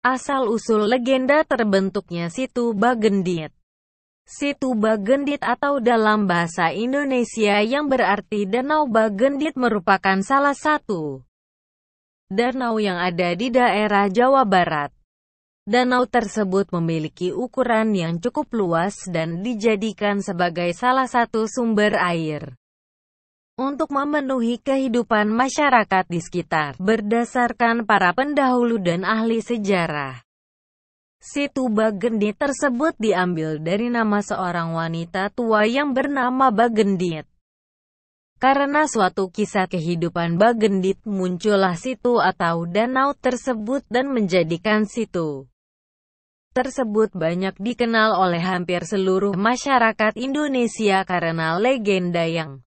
Asal-usul legenda terbentuknya Situ Bagendit Situ Bagendit atau dalam bahasa Indonesia yang berarti Danau Bagendit merupakan salah satu danau yang ada di daerah Jawa Barat. Danau tersebut memiliki ukuran yang cukup luas dan dijadikan sebagai salah satu sumber air untuk memenuhi kehidupan masyarakat di sekitar, berdasarkan para pendahulu dan ahli sejarah. Situ Bagendit tersebut diambil dari nama seorang wanita tua yang bernama Bagendit. Karena suatu kisah kehidupan Bagendit muncullah situ atau danau tersebut dan menjadikan situ tersebut banyak dikenal oleh hampir seluruh masyarakat Indonesia karena legenda yang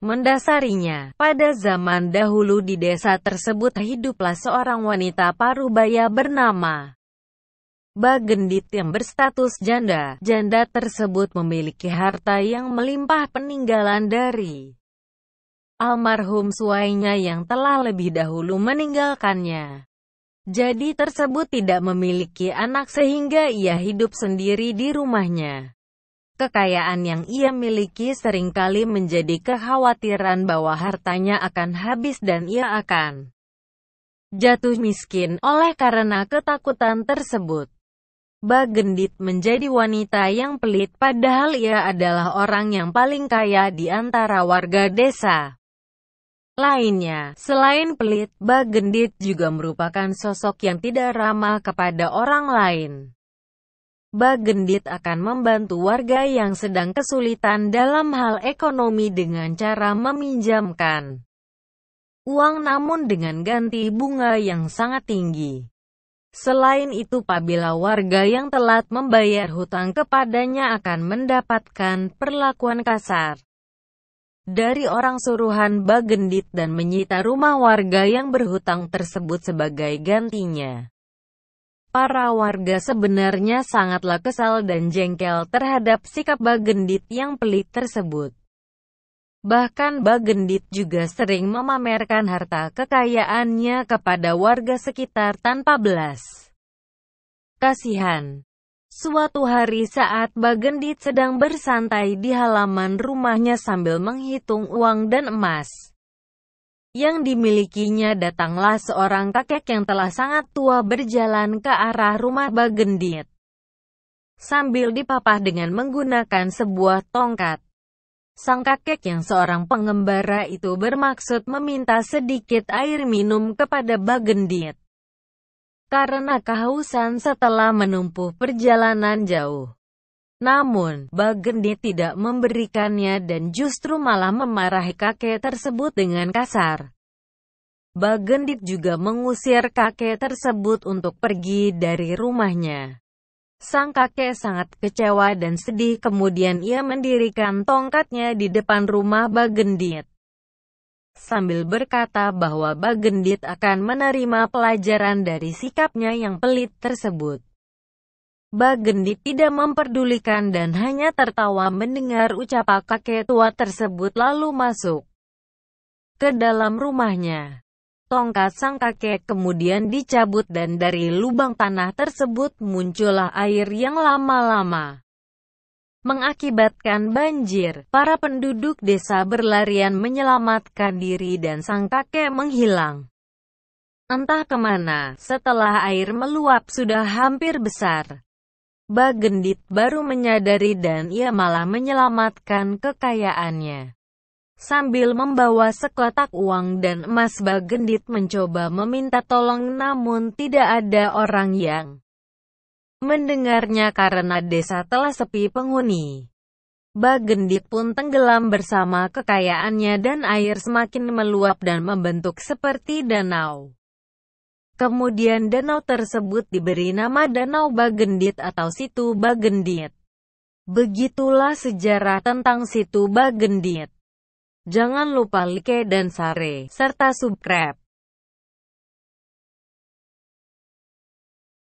Mendasarinya, pada zaman dahulu di desa tersebut hiduplah seorang wanita parubaya bernama Bagendit yang berstatus janda. Janda tersebut memiliki harta yang melimpah peninggalan dari almarhum suainya yang telah lebih dahulu meninggalkannya. Jadi tersebut tidak memiliki anak sehingga ia hidup sendiri di rumahnya. Kekayaan yang ia miliki seringkali menjadi kekhawatiran bahwa hartanya akan habis dan ia akan jatuh miskin oleh karena ketakutan tersebut. Bagendit menjadi wanita yang pelit padahal ia adalah orang yang paling kaya di antara warga desa lainnya. Selain pelit, Bagendit juga merupakan sosok yang tidak ramah kepada orang lain. Bagendit akan membantu warga yang sedang kesulitan dalam hal ekonomi dengan cara meminjamkan uang namun dengan ganti bunga yang sangat tinggi. Selain itu, apabila warga yang telat membayar hutang kepadanya akan mendapatkan perlakuan kasar dari orang suruhan Bagendit dan menyita rumah warga yang berhutang tersebut sebagai gantinya. Para warga sebenarnya sangatlah kesal dan jengkel terhadap sikap Bagendit yang pelit tersebut. Bahkan Bagendit juga sering memamerkan harta kekayaannya kepada warga sekitar tanpa belas. Kasihan. Suatu hari saat Bagendit sedang bersantai di halaman rumahnya sambil menghitung uang dan emas, yang dimilikinya datanglah seorang kakek yang telah sangat tua berjalan ke arah rumah Bagendit. Sambil dipapah dengan menggunakan sebuah tongkat. Sang kakek yang seorang pengembara itu bermaksud meminta sedikit air minum kepada Bagendit. Karena kehausan setelah menumpuh perjalanan jauh. Namun, Bagendi tidak memberikannya dan justru malah memarahi kakek tersebut dengan kasar. Bagendit juga mengusir kakek tersebut untuk pergi dari rumahnya. Sang kakek sangat kecewa dan sedih kemudian ia mendirikan tongkatnya di depan rumah Bagendit. Sambil berkata bahwa Bagendit akan menerima pelajaran dari sikapnya yang pelit tersebut. Bagendi tidak memperdulikan dan hanya tertawa mendengar ucapan kakek tua tersebut lalu masuk ke dalam rumahnya. Tongkat sang kakek kemudian dicabut dan dari lubang tanah tersebut muncullah air yang lama-lama mengakibatkan banjir. Para penduduk desa berlarian menyelamatkan diri dan sang kakek menghilang. Entah kemana, setelah air meluap sudah hampir besar. Bagendit baru menyadari dan ia malah menyelamatkan kekayaannya. Sambil membawa sekotak uang dan emas Bagendit mencoba meminta tolong namun tidak ada orang yang mendengarnya karena desa telah sepi penghuni. Bagendit pun tenggelam bersama kekayaannya dan air semakin meluap dan membentuk seperti danau. Kemudian danau tersebut diberi nama Danau Bagendit atau Situ Bagendit. Begitulah sejarah tentang Situ Bagendit. Jangan lupa like dan share, serta subscribe.